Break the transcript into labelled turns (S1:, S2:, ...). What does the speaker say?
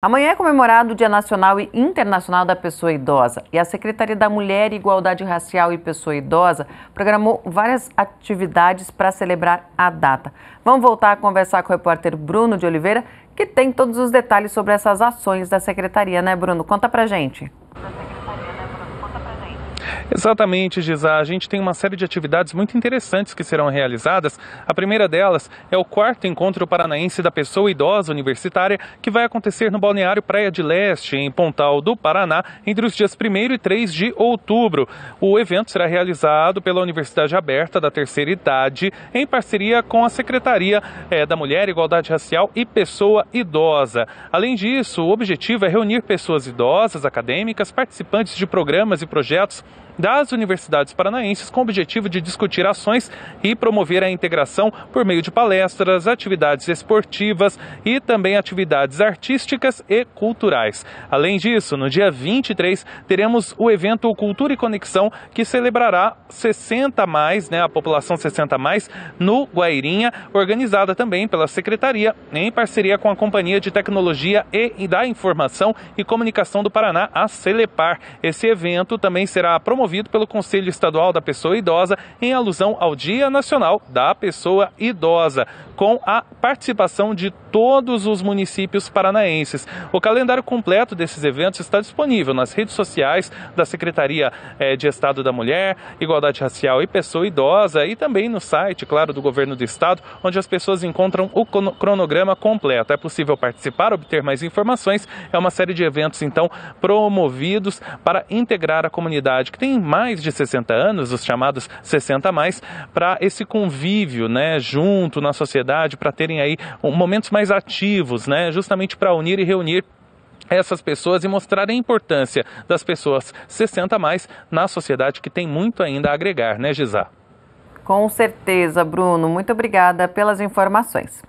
S1: Amanhã é comemorado o Dia Nacional e Internacional da Pessoa Idosa e a Secretaria da Mulher, Igualdade Racial e Pessoa Idosa programou várias atividades para celebrar a data. Vamos voltar a conversar com o repórter Bruno de Oliveira, que tem todos os detalhes sobre essas ações da Secretaria, né, Bruno? Conta pra gente.
S2: Exatamente, Gisá. A gente tem uma série de atividades muito interessantes que serão realizadas. A primeira delas é o quarto encontro paranaense da pessoa idosa universitária, que vai acontecer no balneário Praia de Leste, em Pontal do Paraná, entre os dias 1 e 3 de outubro. O evento será realizado pela Universidade Aberta da Terceira Idade, em parceria com a Secretaria é, da Mulher, Igualdade Racial e Pessoa Idosa. Além disso, o objetivo é reunir pessoas idosas, acadêmicas, participantes de programas e projetos das universidades paranaenses com o objetivo de discutir ações e promover a integração por meio de palestras, atividades esportivas e também atividades artísticas e culturais. Além disso, no dia 23 teremos o evento Cultura e Conexão que celebrará 60 mais, né, a população 60 mais no Guairinha, organizada também pela secretaria em parceria com a Companhia de Tecnologia e da Informação e Comunicação do Paraná, a Celepar. Esse evento também será promovido promovido pelo Conselho Estadual da Pessoa Idosa em alusão ao Dia Nacional da Pessoa Idosa, com a participação de todos os municípios paranaenses. O calendário completo desses eventos está disponível nas redes sociais da Secretaria eh, de Estado da Mulher, Igualdade Racial e Pessoa Idosa e também no site, claro, do Governo do Estado, onde as pessoas encontram o cronograma completo. É possível participar, obter mais informações. É uma série de eventos, então, promovidos para integrar a comunidade que tem mais de 60 anos, os chamados 60 mais, para esse convívio, né, junto na sociedade, para terem aí momentos mais ativos, né, justamente para unir e reunir essas pessoas e mostrar a importância das pessoas 60 mais na sociedade que tem muito ainda a agregar, né, Gisá?
S1: Com certeza, Bruno. Muito obrigada pelas informações.